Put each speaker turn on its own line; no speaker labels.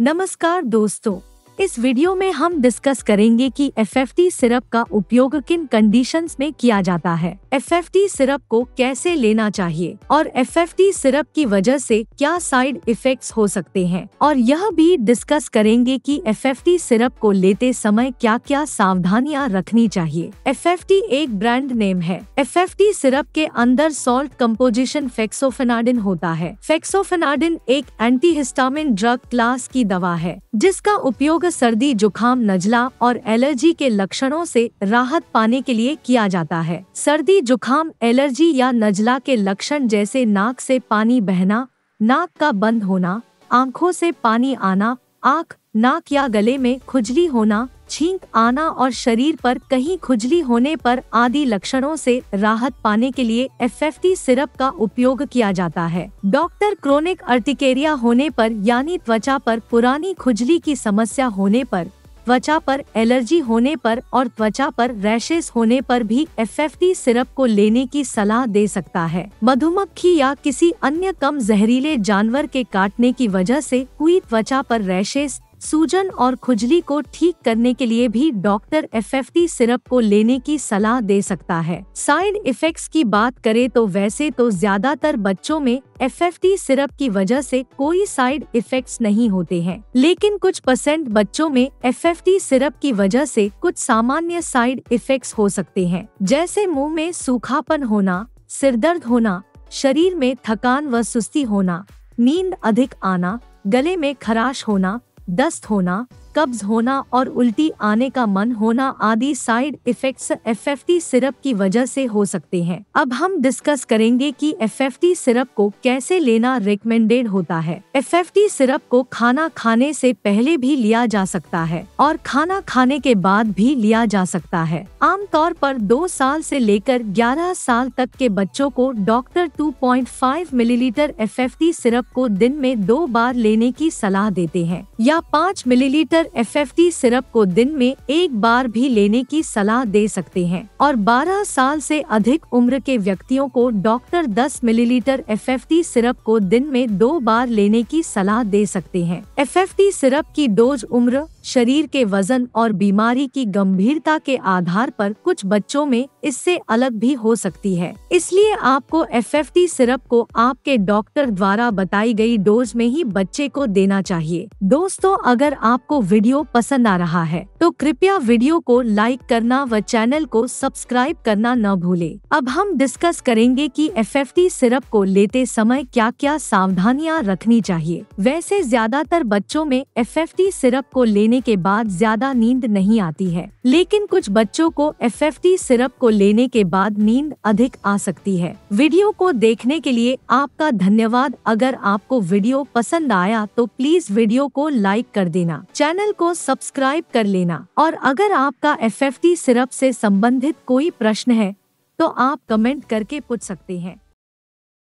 नमस्कार दोस्तों इस वीडियो में हम डिस्कस करेंगे कि एफ सिरप का उपयोग किन कंडीशन में किया जाता है एफ सिरप को कैसे लेना चाहिए और एफ सिरप की वजह से क्या साइड इफेक्ट्स हो सकते हैं और यह भी डिस्कस करेंगे कि एफ सिरप को लेते समय क्या क्या सावधानियां रखनी चाहिए एफ एक ब्रांड नेम है एफ सिरप के अंदर सॉल्ट कम्पोजिशन फेक्सोफेनाडिन होता है फेक्सोफेनाडिन एक एंटी ड्रग क्लास की दवा है जिसका उपयोग प्रयोग सर्दी जुखाम नजला और एलर्जी के लक्षणों से राहत पाने के लिए किया जाता है सर्दी जुखाम एलर्जी या नजला के लक्षण जैसे नाक से पानी बहना नाक का बंद होना आँखों से पानी आना आंख, नाक या गले में खुजली होना छींक आना और शरीर पर कहीं खुजली होने पर आदि लक्षणों से राहत पाने के लिए एफएफटी सिरप का उपयोग किया जाता है डॉक्टर क्रोनिक अर्टिकेरिया होने पर यानी त्वचा पर पुरानी खुजली की समस्या होने पर त्वचा पर एलर्जी होने पर और त्वचा पर रैशेस होने पर भी एफ एफ टी सिरप को लेने की सलाह दे सकता है मधुमक्खी या किसी अन्य कम जहरीले जानवर के काटने की वजह से हुई त्वचा पर रैशेस सूजन और खुजली को ठीक करने के लिए भी डॉक्टर एफ टी सिरप को लेने की सलाह दे सकता है साइड इफेक्ट्स की बात करें तो वैसे तो ज्यादातर बच्चों में एफ टी सिरप की वजह से कोई साइड इफेक्ट्स नहीं होते हैं लेकिन कुछ परसेंट बच्चों में एफ टी सिरप की वजह से कुछ सामान्य साइड इफेक्ट्स हो सकते हैं जैसे मुंह में सूखापन होना सिरदर्द होना शरीर में थकान व सुस्ती होना नींद अधिक आना गले में खराश होना दस्त होना कब्ज होना और उल्टी आने का मन होना आदि साइड इफेक्ट्स टी सिरप की वजह से हो सकते हैं अब हम डिस्कस करेंगे कि टी सिरप को कैसे लेना रिकमेंडेड होता है एफ टी सिरप को खाना खाने से पहले भी लिया जा सकता है और खाना खाने के बाद भी लिया जा सकता है आमतौर पर दो साल से लेकर ग्यारह साल तक के बच्चों को doctor two 2.5 millilitre T syrup को दिन में दो बार लेने की सलाह देते हैं या पाँच मिलीलीटर डॉक्टर एफएफटी सिरप को दिन में एक बार भी लेने की सलाह दे सकते हैं और 12 साल से अधिक उम्र के व्यक्तियों को डॉक्टर 10 मिलीलीटर एफएफटी सिरप को दिन में दो बार लेने की सलाह दे सकते हैं एफएफटी सिरप की डोज उम्र शरीर के वजन और बीमारी की गंभीरता के आधार पर कुछ बच्चों में इससे अलग भी हो सकती है इसलिए आपको एफएफटी सिरप को आपके डॉक्टर द्वारा बताई गई डोज में ही बच्चे को देना चाहिए दोस्तों अगर आपको वीडियो पसंद आ रहा है तो कृपया वीडियो को लाइक करना व चैनल को सब्सक्राइब करना न भूले अब हम डिस्कस करेंगे कि टी सिरप को लेते समय क्या क्या सावधानियां रखनी चाहिए वैसे ज्यादातर बच्चों में टी सिरप को लेने के बाद ज्यादा नींद नहीं आती है लेकिन कुछ बच्चों को टी सिरप को लेने के बाद नींद अधिक आ सकती है वीडियो को देखने के लिए आपका धन्यवाद अगर आपको वीडियो पसंद आया तो प्लीज वीडियो को लाइक कर देना चैनल को सब्सक्राइब कर लेना करना और अगर आपका एफ सिरप से संबंधित कोई प्रश्न है तो आप कमेंट करके पूछ सकते हैं